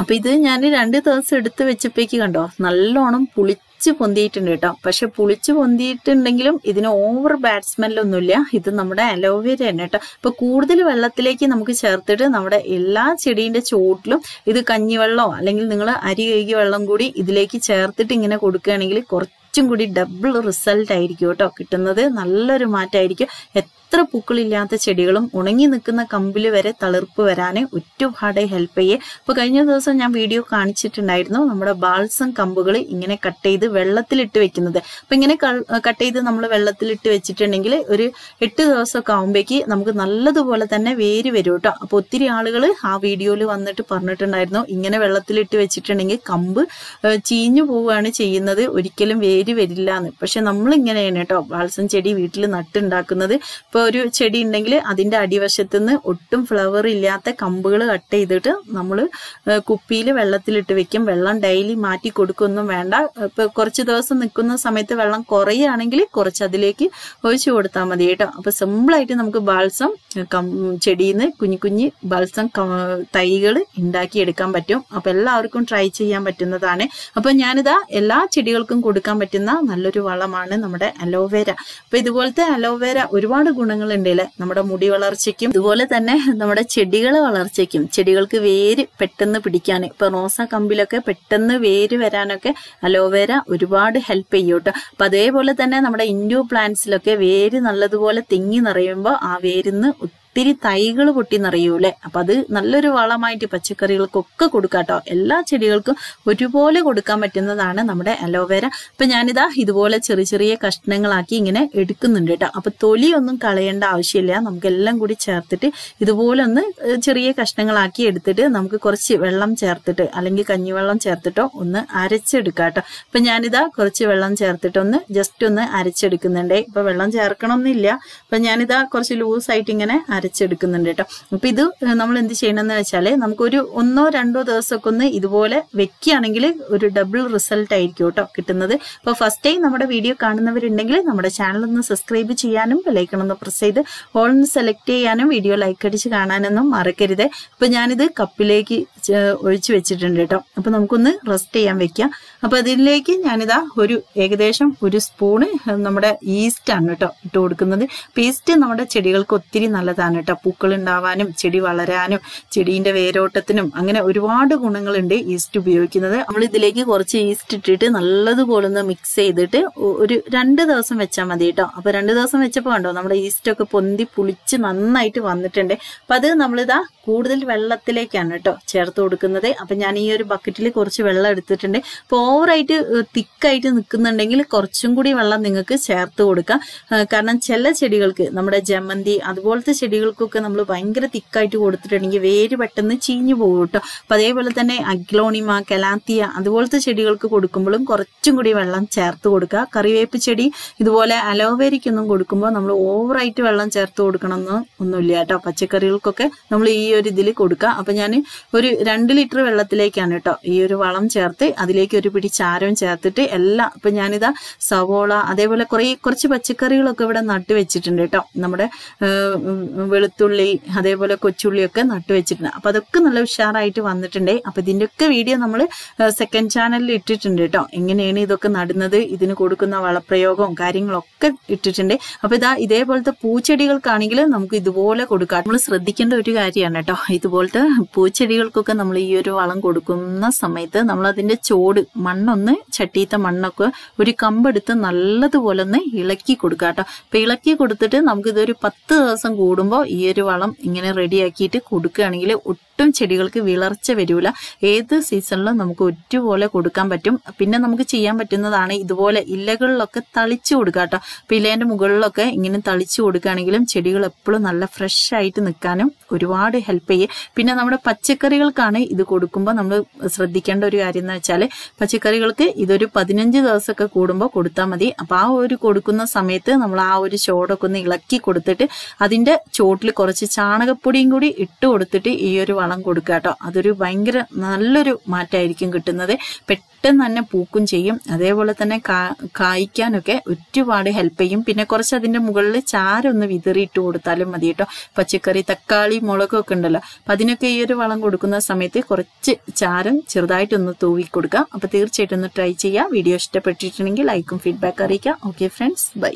അപ്പൊ ഇത് ഞാൻ രണ്ട് ദിവസം എടുത്ത് വെച്ചപ്പോഴേക്ക് കണ്ടോ നല്ലോണം പുളിച്ച് പൊന്തിയിട്ടുണ്ട് കേട്ടോ പക്ഷെ പുളിച്ച് പൊന്തിയിട്ടുണ്ടെങ്കിലും ഇതിന് ഓവർ ബാഡ് സ്മെല്ലൊന്നുമില്ല ഇത് നമ്മുടെ അലോവേര തന്നെ കേട്ടോ ഇപ്പൊ കൂടുതൽ വെള്ളത്തിലേക്ക് നമുക്ക് ചേർത്തിട്ട് നമ്മുടെ എല്ലാ ചെടീന്റെ ചോട്ടിലും ഇത് കഞ്ഞിവെള്ളമോ അല്ലെങ്കിൽ നിങ്ങൾ അരി കഴുകിയ വെള്ളം കൂടി ഇതിലേക്ക് ചേർത്തിട്ട് ഇങ്ങനെ കൊടുക്കുകയാണെങ്കിൽ കുറച്ചും കൂടി ഡബിൾ റിസൾട്ട് ആയിരിക്കും കേട്ടോ കിട്ടുന്നത് നല്ലൊരു മാറ്റമായിരിക്കും എത്ര പൂക്കളില്ലാത്ത ചെടികളും ഉണങ്ങി നിൽക്കുന്ന കമ്പിൽ വരെ തളിർപ്പ് വരാൻ ഒറ്റപാട് ഹെൽപ്പ് ചെയ്യേ അപ്പോൾ കഴിഞ്ഞ ദിവസം ഞാൻ വീഡിയോ കാണിച്ചിട്ടുണ്ടായിരുന്നു നമ്മുടെ ബാൾസം കമ്പുകൾ ഇങ്ങനെ കട്ട് ചെയ്ത് വെള്ളത്തിലിട്ട് വെക്കുന്നത് അപ്പം ഇങ്ങനെ കട്ട് ചെയ്ത് നമ്മൾ വെള്ളത്തിലിട്ട് വെച്ചിട്ടുണ്ടെങ്കിൽ ഒരു എട്ട് ദിവസമൊക്കെ ആകുമ്പോഴേക്ക് നമുക്ക് നല്ലതുപോലെ തന്നെ വേര് വരും കേട്ടോ അപ്പോൾ ഒത്തിരി ആളുകൾ ആ വീഡിയോയിൽ വന്നിട്ട് പറഞ്ഞിട്ടുണ്ടായിരുന്നു ഇങ്ങനെ വെള്ളത്തിലിട്ട് വെച്ചിട്ടുണ്ടെങ്കിൽ കമ്പ് ചീഞ്ഞു പോവുകയാണ് ചെയ്യുന്നത് ഒരിക്കലും വേര് വരില്ല എന്ന് പക്ഷെ നമ്മൾ ഇങ്ങനെയാണ് കേട്ടോ ബാൾസം ചെടി വീട്ടിൽ നട്ടുണ്ടാക്കുന്നത് ഇപ്പോൾ ഒരു ചെടി ഉണ്ടെങ്കിൽ അതിൻ്റെ അടിവശത്തു നിന്ന് ഒട്ടും ഫ്ലവർ ഇല്ലാത്ത കമ്പുകൾ കട്ട് ചെയ്തിട്ട് നമ്മൾ കുപ്പിയിൽ വെള്ളത്തിലിട്ട് വെക്കും വെള്ളം ഡെയിലി മാറ്റി കൊടുക്കൊന്നും വേണ്ട ഇപ്പോൾ കുറച്ച് ദിവസം നിൽക്കുന്ന സമയത്ത് വെള്ളം കുറയുകയാണെങ്കിൽ കുറച്ച് അതിലേക്ക് ഒഴിച്ചു കൊടുത്താൽ മതി കേട്ടോ അപ്പോൾ സിമ്പിളായിട്ട് നമുക്ക് ബാൽസം ചെടിയിൽ നിന്ന് കുഞ്ഞു കുഞ്ഞു ബാൽസം തൈകൾ എടുക്കാൻ പറ്റും അപ്പോൾ എല്ലാവർക്കും ട്രൈ ചെയ്യാൻ പറ്റുന്നതാണ് അപ്പോൾ ഞാനിതാ എല്ലാ ചെടികൾക്കും കൊടുക്കാൻ പറ്റുന്ന നല്ലൊരു വളമാണ് നമ്മുടെ അലോവേര അപ്പോൾ ഇതുപോലത്തെ അലോവേര ഒരുപാട് ഗുണം ഗുണങ്ങൾ ഉണ്ടല്ലേ നമ്മുടെ മുടി വളർച്ചയ്ക്കും അതുപോലെ തന്നെ നമ്മുടെ ചെടികളെ വളർച്ചയ്ക്കും ചെടികൾക്ക് വേര് പെട്ടെന്ന് പിടിക്കാൻ ഇപ്പൊ റോസ കമ്പിലൊക്കെ പെട്ടെന്ന് വേര് വരാനൊക്കെ അലോവേര ഒരുപാട് ഹെൽപ്പ് ചെയ്യും കേട്ടോ അപ്പൊ അതേപോലെ തന്നെ നമ്മുടെ ഇൻഡോ പ്ലാന്റ്സിലൊക്കെ വേര് നല്ലതുപോലെ തിങ്ങി നിറയുമ്പോൾ ആ വേരിന്ന് ഒത്തിരി തൈകൾ പൊട്ടി നിറയൂലേ അപ്പൊ അത് നല്ലൊരു വളമായിട്ട് പച്ചക്കറികൾക്കൊക്കെ കൊടുക്കാം കേട്ടോ എല്ലാ ചെടികൾക്കും ഒരുപോലെ കൊടുക്കാൻ പറ്റുന്നതാണ് നമ്മുടെ അലോവേര അപ്പൊ ഞാനിതാ ഇതുപോലെ ചെറിയ ചെറിയ കഷ്ണങ്ങളാക്കി ഇങ്ങനെ എടുക്കുന്നുണ്ട് കേട്ടോ അപ്പം തൊലിയൊന്നും കളയേണ്ട ആവശ്യമില്ല എല്ലാം കൂടി ചേർത്തിട്ട് ഇതുപോലെ ഒന്ന് ചെറിയ കഷ്ണങ്ങളാക്കി എടുത്തിട്ട് നമുക്ക് കുറച്ച് വെള്ളം ചേർത്തിട്ട് അല്ലെങ്കിൽ കഞ്ഞിവെള്ളം ചേർത്തിട്ടോ ഒന്ന് അരച്ചെടുക്കാം കേട്ടോ അപ്പൊ ഞാനിതാ കുറച്ച് വെള്ളം ചേർത്തിട്ടൊന്ന് ജസ്റ്റ് ഒന്ന് അരച്ചെടുക്കുന്നുണ്ടേ ഇപ്പൊ വെള്ളം ചേർക്കണമെന്നില്ല അപ്പൊ ഞാനിതാ കുറച്ച് ലൂസ് ആയിട്ട് ഇങ്ങനെ അരച്ചെടുക്കുന്നുണ്ട് കേട്ടോ അപ്പൊ ഇത് നമ്മൾ എന്ത് ചെയ്യണമെന്ന് വെച്ചാൽ നമുക്കൊരു ഒന്നോ രണ്ടോ ദിവസമൊക്കെ ഒന്ന് ഇതുപോലെ വെക്കുകയാണെങ്കിൽ ഒരു ഡബിൾ റിസൾട്ട് ആയിരിക്കും കേട്ടോ കിട്ടുന്നത് അപ്പോൾ ഫസ്റ്റ് ടൈം നമ്മുടെ വീഡിയോ കാണുന്നവരുണ്ടെങ്കിൽ നമ്മുടെ ചാനൽ ഒന്ന് സബ്സ്ക്രൈബ് ചെയ്യാനും ബെലൈക്കൺ ഒന്ന് പ്രസ് ചെയ്ത് ഒന്ന് സെലക്ട് ചെയ്യാനും വീഡിയോ ലൈക്ക് അടിച്ച് കാണാനൊന്നും മറക്കരുത് ഇപ്പൊ ഞാനിത് കപ്പിലേക്ക് ഒഴിച്ചു വെച്ചിട്ടുണ്ട് കേട്ടോ അപ്പൊ നമുക്കൊന്ന് റെസ്റ്റ് ചെയ്യാൻ വെക്കാം അപ്പൊ അതിലേക്ക് ഞാനിതാ ഒരു ഏകദേശം ഒരു സ്പൂണ് നമ്മുടെ ഈസ്റ്റ് ആണ് കേട്ടോ ഇട്ട് കൊടുക്കുന്നത് പേസ്റ്റ് നമ്മുടെ ചെടികൾക്ക് ഒത്തിരി നല്ലതാണ് നല്ലതാണ് കേട്ടോ പൂക്കൾ ഉണ്ടാവാനും ചെടി വളരാനും ചെടീൻ്റെ വേരോട്ടത്തിനും അങ്ങനെ ഒരുപാട് ഗുണങ്ങളുണ്ട് ഈസ്റ്റ് ഉപയോഗിക്കുന്നത് നമ്മൾ ഇതിലേക്ക് കുറച്ച് ഈസ്റ്റ് ഇട്ടിട്ട് നല്ലതുപോലെ ഒന്ന് മിക്സ് ചെയ്തിട്ട് ഒരു രണ്ട് ദിവസം വെച്ചാൽ മതി കേട്ടോ അപ്പൊ രണ്ട് ദിവസം വെച്ചപ്പോൾ കണ്ടോ നമ്മുടെ ഈസ്റ്റ് ഒക്കെ പൊന്തി പുളിച്ച് നന്നായിട്ട് വന്നിട്ടുണ്ട് അപ്പൊ അത് നമ്മളിതാ കൂടുതൽ വെള്ളത്തിലേക്കാണ് കേട്ടോ ചേർത്ത് കൊടുക്കുന്നത് അപ്പൊ ഞാൻ ഈ ഒരു ബക്കറ്റിൽ കുറച്ച് വെള്ളം എടുത്തിട്ടുണ്ട് അപ്പൊ ഓവറായിട്ട് തിക്കായിട്ട് നിൽക്കുന്നുണ്ടെങ്കിൽ കുറച്ചും കൂടി വെള്ളം നിങ്ങൾക്ക് ചേർത്ത് കൊടുക്കാം കാരണം ചില ചെടികൾക്ക് നമ്മുടെ ജമന്തി അതുപോലത്തെ ചെടികൾ ചെടികൾക്കൊക്കെ നമ്മൾ ഭയങ്കര തിക്കായിട്ട് കൊടുത്തിട്ടുണ്ടെങ്കിൽ വേര് പെട്ടെന്ന് ചീഞ്ഞു പോകും കേട്ടോ അപ്പം അതേപോലെ തന്നെ അഗ്ലോണിമ കലാത്തിയ അതുപോലത്തെ ചെടികൾക്ക് കൊടുക്കുമ്പോഴും കുറച്ചും കൂടി വെള്ളം ചേർത്ത് കൊടുക്കുക കറിവേപ്പ് ചെടി ഇതുപോലെ അലോവേരയ്ക്കൊന്നും കൊടുക്കുമ്പോൾ നമ്മൾ ഓവറായിട്ട് വെള്ളം ചേർത്ത് എന്ന് ഒന്നുമില്ല കേട്ടോ പച്ചക്കറികൾക്കൊക്കെ നമ്മൾ ഈ ഒരു ഇതിൽ കൊടുക്കുക അപ്പം ഞാൻ ഒരു രണ്ട് ലിറ്റർ വെള്ളത്തിലേക്കാണ് കേട്ടോ ഈ ഒരു വളം ചേർത്ത് അതിലേക്ക് ഒരു പിടി ചാരവും ചേർത്തിട്ട് എല്ലാം ഇപ്പം ഞാനിതാ സവോള അതേപോലെ കുറേ കുറച്ച് പച്ചക്കറികളൊക്കെ ഇവിടെ നട്ടുവെച്ചിട്ടുണ്ട് വെച്ചിട്ടുണ്ട് കേട്ടോ നമ്മുടെ വെളുത്തുള്ളി അതേപോലെ കൊച്ചുള്ളിയൊക്കെ നട്ടു വെച്ചിട്ടുണ്ട് അപ്പോൾ അതൊക്കെ നല്ല ഉഷാറായിട്ട് വന്നിട്ടുണ്ട് അപ്പോൾ ഇതിൻ്റെയൊക്കെ വീഡിയോ നമ്മൾ സെക്കൻഡ് ചാനലിൽ ഇട്ടിട്ടുണ്ട് കേട്ടോ എങ്ങനെയാണ് ഇതൊക്കെ നടുന്നത് ഇതിന് കൊടുക്കുന്ന വളപ്രയോഗവും കാര്യങ്ങളൊക്കെ ഇട്ടിട്ടുണ്ട് അപ്പോൾ ഇതാ ഇതേപോലത്തെ പൂച്ചെടികൾക്കാണെങ്കിൽ നമുക്ക് ഇതുപോലെ കൊടുക്കാം നമ്മൾ ശ്രദ്ധിക്കേണ്ട ഒരു കാര്യമാണ് കേട്ടോ ഇതുപോലത്തെ പൂച്ചെടികൾക്കൊക്കെ നമ്മൾ ഈ ഒരു വളം കൊടുക്കുന്ന സമയത്ത് നമ്മൾ ചോട് മണ്ണൊന്ന് ചട്ടീത്ത മണ്ണൊക്കെ ഒരു കമ്പെടുത്ത് നല്ലതുപോലെ ഒന്ന് ഇളക്കി കൊടുക്കാം കേട്ടോ അപ്പം ഇളക്കി കൊടുത്തിട്ട് നമുക്കിതൊരു പത്ത് ദിവസം കൂടുമ്പോൾ ഈ ഒരു വളം ഇങ്ങനെ റെഡിയാക്കിയിട്ട് കൊടുക്കുകയാണെങ്കിൽ ഒട്ടും ചെടികൾക്ക് വിളർച്ച വരൂല ഏത് സീസണിലും നമുക്ക് ഒറ്റപോലെ കൊടുക്കാൻ പറ്റും പിന്നെ നമുക്ക് ചെയ്യാൻ പറ്റുന്നതാണ് ഇതുപോലെ ഇലകളിലൊക്കെ തളിച്ചു കൊടുക്കുക കേട്ടോ അപ്പം ഇലേൻ്റെ മുകളിലൊക്കെ ഇങ്ങനെ തളിച്ചു കൊടുക്കുകയാണെങ്കിലും ചെടികൾ എപ്പോഴും നല്ല ഫ്രഷ് ആയിട്ട് നിൽക്കാനും ഒരുപാട് ഹെൽപ്പ് ചെയ്യും പിന്നെ നമ്മുടെ പച്ചക്കറികൾക്കാണ് ഇത് കൊടുക്കുമ്പോൾ നമ്മൾ ശ്രദ്ധിക്കേണ്ട ഒരു കാര്യം എന്ന് വെച്ചാൽ പച്ചക്കറികൾക്ക് ഇതൊരു പതിനഞ്ച് ദിവസമൊക്കെ കൂടുമ്പോൾ കൊടുത്താൽ മതി അപ്പോൾ ആ ഒരു കൊടുക്കുന്ന സമയത്ത് നമ്മൾ ആ ഒരു ചോടൊക്കെ ഒന്ന് ഇളക്കി കൊടുത്തിട്ട് അതിൻ്റെ ചോട്ടിൽ കുറച്ച് ചാണകപ്പൊടിയും കൂടി ഇട്ട് കൊടുത്തിട്ട് ഈ ഒരു വളം കൊടുക്കുക കേട്ടോ അതൊരു ഭയങ്കര നല്ലൊരു മാറ്റമായിരിക്കും കിട്ടുന്നത് പെട്ടെന്ന് തന്നെ പൂക്കും ചെയ്യും അതേപോലെ തന്നെ കായ്ക്കാനൊക്കെ ഒരുപാട് ഹെൽപ്പ് ചെയ്യും പിന്നെ കുറച്ച് അതിൻ്റെ മുകളിൽ ചാരൊന്ന് വിതറിയിട്ട് കൊടുത്താലും മതി കേട്ടോ പച്ചക്കറി തക്കാളി മുളകൊക്കെ ഉണ്ടല്ലോ അപ്പം അതിനൊക്കെ ഈ ഒരു വളം കൊടുക്കുന്ന സമയത്ത് കുറച്ച് ചാരം ചെറുതായിട്ടൊന്ന് തൂവി കൊടുക്കാം അപ്പോൾ തീർച്ചയായിട്ടും ഒന്ന് ട്രൈ ചെയ്യുക വീഡിയോ ഇഷ്ടപ്പെട്ടിട്ടുണ്ടെങ്കിൽ ലൈക്കും ഫീഡ്ബാക്ക് അറിയിക്കുക ഓക്കെ ഫ്രണ്ട്സ് ബൈ